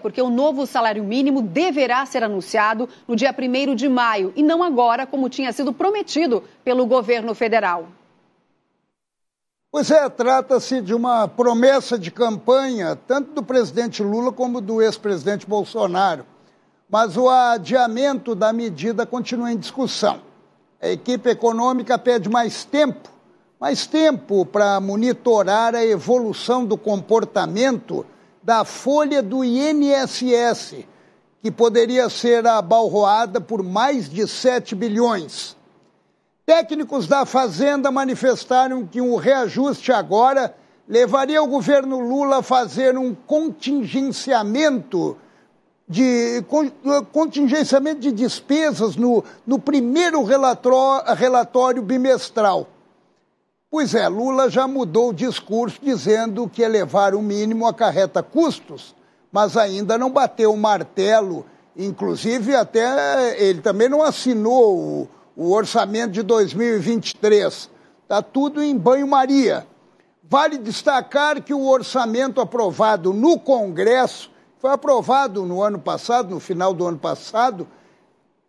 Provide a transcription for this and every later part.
porque o novo salário mínimo deverá ser anunciado no dia 1 de maio e não agora, como tinha sido prometido pelo governo federal. Pois é, trata-se de uma promessa de campanha, tanto do presidente Lula como do ex-presidente Bolsonaro. Mas o adiamento da medida continua em discussão. A equipe econômica pede mais tempo mais tempo para monitorar a evolução do comportamento da folha do INSS, que poderia ser abalroada por mais de 7 bilhões. Técnicos da Fazenda manifestaram que um reajuste agora levaria o governo Lula a fazer um contingenciamento de contingenciamento de despesas no, no primeiro relatório bimestral. Pois é, Lula já mudou o discurso dizendo que elevar o mínimo acarreta custos, mas ainda não bateu o martelo. Inclusive, até ele também não assinou o, o orçamento de 2023. Está tudo em banho-maria. Vale destacar que o orçamento aprovado no Congresso, foi aprovado no ano passado, no final do ano passado,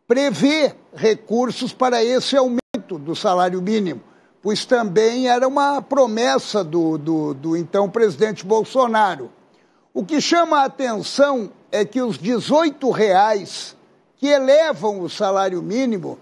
prevê recursos para esse aumento do salário mínimo pois também era uma promessa do, do, do, então presidente Bolsonaro. O que chama a atenção é que os 18 reais que elevam o salário mínimo,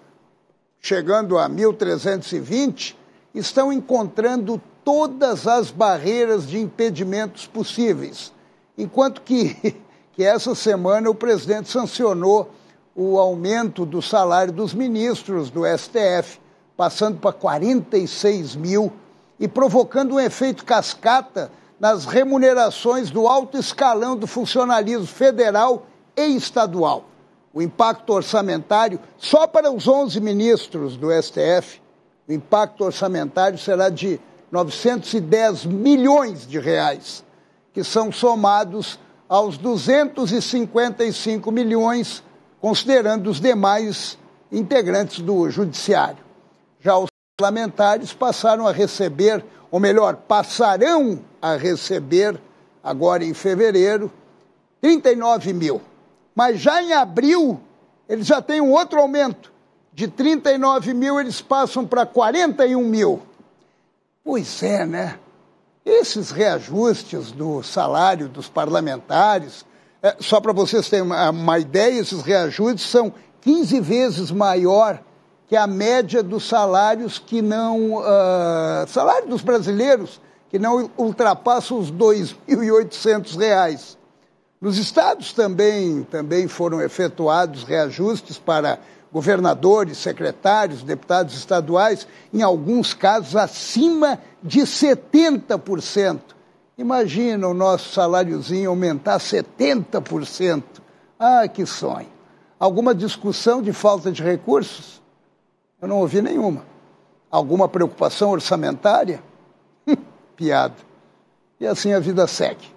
chegando a 1.320, estão encontrando todas as barreiras de impedimentos possíveis. Enquanto que, que essa semana o presidente sancionou o aumento do salário dos ministros do STF passando para 46 mil e provocando um efeito cascata nas remunerações do alto escalão do funcionalismo federal e estadual. O impacto orçamentário, só para os 11 ministros do STF, o impacto orçamentário será de 910 milhões de reais, que são somados aos 255 milhões, considerando os demais integrantes do Judiciário. Já os parlamentares passaram a receber, ou melhor, passarão a receber, agora em fevereiro, 39 mil. Mas já em abril, eles já têm um outro aumento. De 39 mil, eles passam para 41 mil. Pois é, né? Esses reajustes do salário dos parlamentares, é, só para vocês terem uma, uma ideia, esses reajustes são 15 vezes maior que é a média dos salários que não. Uh, salário dos brasileiros que não ultrapassa os R$ 2.800. Nos estados também, também foram efetuados reajustes para governadores, secretários, deputados estaduais, em alguns casos acima de 70%. Imagina o nosso saláriozinho aumentar 70%. Ah, que sonho! Alguma discussão de falta de recursos? Eu não ouvi nenhuma. Alguma preocupação orçamentária? Piada. E assim a vida segue.